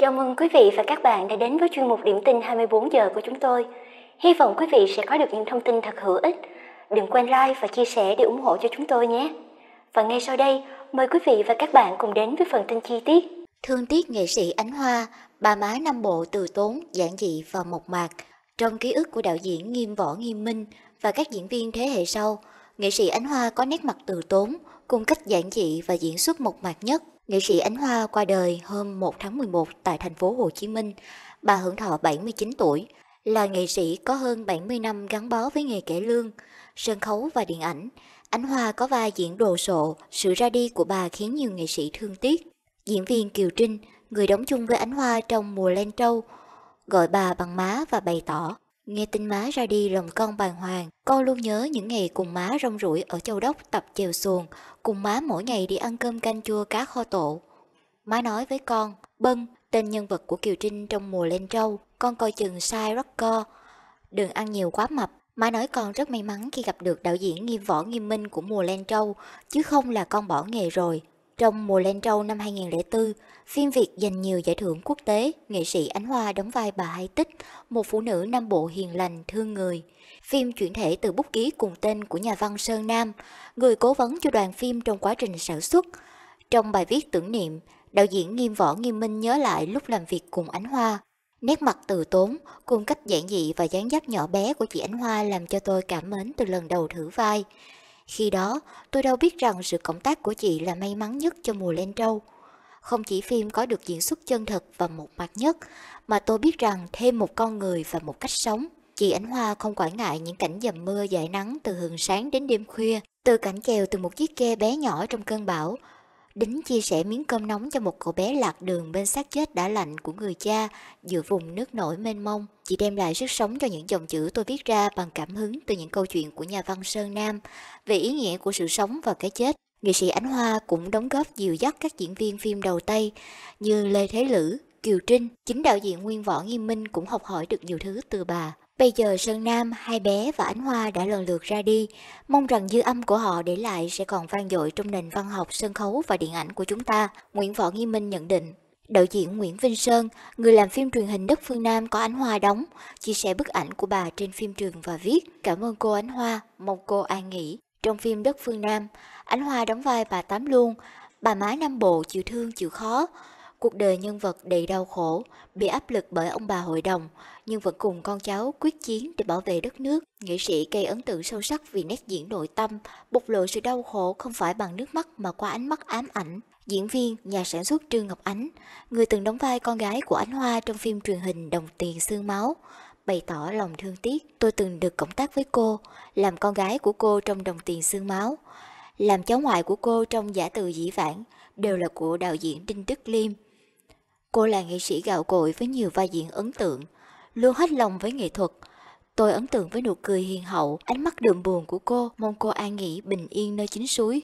Chào mừng quý vị và các bạn đã đến với chuyên mục điểm tin 24 giờ của chúng tôi. Hy vọng quý vị sẽ có được những thông tin thật hữu ích. Đừng quên like và chia sẻ để ủng hộ cho chúng tôi nhé. Và ngay sau đây, mời quý vị và các bạn cùng đến với phần tin chi tiết. Thương tiếc nghệ sĩ Ánh Hoa, bà má Nam Bộ từ tốn, giản dị và mộc mạc. Trong ký ức của đạo diễn Nghiêm Võ Nghiêm Minh và các diễn viên thế hệ sau, nghệ sĩ Ánh Hoa có nét mặt từ tốn, cùng cách giản dị và diễn xuất mộc mạc nhất Nghệ sĩ Ánh Hoa qua đời hôm 1 tháng 11 tại thành phố Hồ Chí Minh. Bà hưởng thọ 79 tuổi, là nghệ sĩ có hơn 70 năm gắn bó với nghề kể lương, sân khấu và điện ảnh. Ánh Hoa có vai diễn đồ sộ, sự ra đi của bà khiến nhiều nghệ sĩ thương tiếc. Diễn viên Kiều Trinh, người đóng chung với Ánh Hoa trong mùa Len Trâu, gọi bà bằng má và bày tỏ Nghe tin má ra đi rồng con bàng hoàng, con luôn nhớ những ngày cùng má rong ruổi ở châu đốc tập chèo xuồng, cùng má mỗi ngày đi ăn cơm canh chua cá kho tổ. Má nói với con, Bân, tên nhân vật của Kiều Trinh trong mùa lên trâu, con coi chừng sai rocker, đừng ăn nhiều quá mập. Má nói con rất may mắn khi gặp được đạo diễn nghiêm võ nghiêm minh của mùa Lên Trâu, chứ không là con bỏ nghề rồi. Trong mùa len trâu năm 2004, phim Việt giành nhiều giải thưởng quốc tế, nghệ sĩ Ánh Hoa đóng vai bà Hai Tích, một phụ nữ Nam Bộ hiền lành, thương người. Phim chuyển thể từ bút ký cùng tên của nhà văn Sơn Nam, người cố vấn cho đoàn phim trong quá trình sản xuất. Trong bài viết tưởng niệm, đạo diễn Nghiêm Võ Nghiêm Minh nhớ lại lúc làm việc cùng Ánh Hoa. Nét mặt từ tốn, cùng cách giản dị và dáng dấp nhỏ bé của chị Ánh Hoa làm cho tôi cảm mến từ lần đầu thử vai. Khi đó, tôi đâu biết rằng sự cộng tác của chị là may mắn nhất cho mùa lên trâu. Không chỉ phim có được diễn xuất chân thật và một mặt nhất, mà tôi biết rằng thêm một con người và một cách sống. Chị Ánh Hoa không quản ngại những cảnh dầm mưa dải nắng từ hừng sáng đến đêm khuya, từ cảnh chèo từ một chiếc ghe bé nhỏ trong cơn bão, Đính chia sẻ miếng cơm nóng cho một cậu bé lạc đường bên xác chết đã lạnh của người cha giữa vùng nước nổi mênh mông. Chị đem lại sức sống cho những dòng chữ tôi viết ra bằng cảm hứng từ những câu chuyện của nhà văn Sơn Nam về ý nghĩa của sự sống và cái chết. Nghệ sĩ Ánh Hoa cũng đóng góp dìu dắt các diễn viên phim đầu tay như Lê Thế Lữ, Kiều Trinh. Chính đạo diễn Nguyên Võ Nghiêm Minh cũng học hỏi được nhiều thứ từ bà. Bây giờ Sơn Nam, hai bé và Ánh Hoa đã lần lượt ra đi, mong rằng dư âm của họ để lại sẽ còn vang dội trong nền văn học sân khấu và điện ảnh của chúng ta, Nguyễn Võ Nghi Minh nhận định. Đạo diễn Nguyễn Vinh Sơn, người làm phim truyền hình Đất Phương Nam có Ánh Hoa đóng, chia sẻ bức ảnh của bà trên phim trường và viết Cảm ơn cô Ánh Hoa, mong cô an nghỉ. Trong phim Đất Phương Nam, Ánh Hoa đóng vai bà Tám Luôn, bà má Nam Bộ chịu thương chịu khó, Cuộc đời nhân vật đầy đau khổ, bị áp lực bởi ông bà hội đồng, nhưng vẫn cùng con cháu quyết chiến để bảo vệ đất nước. Nghệ sĩ gây ấn tượng sâu sắc vì nét diễn nội tâm, bộc lộ sự đau khổ không phải bằng nước mắt mà qua ánh mắt ám ảnh. Diễn viên, nhà sản xuất Trương Ngọc Ánh, người từng đóng vai con gái của Ánh Hoa trong phim truyền hình Đồng tiền sương máu, bày tỏ lòng thương tiếc. Tôi từng được cộng tác với cô, làm con gái của cô trong Đồng tiền sương máu, làm cháu ngoại của cô trong Giả từ dĩ vãng, đều là của đạo diễn Đinh Đức Liêm. Cô là nghệ sĩ gạo cội với nhiều vai diễn ấn tượng, luôn hết lòng với nghệ thuật. Tôi ấn tượng với nụ cười hiền hậu, ánh mắt đượm buồn của cô, mong cô an nghỉ bình yên nơi chính suối.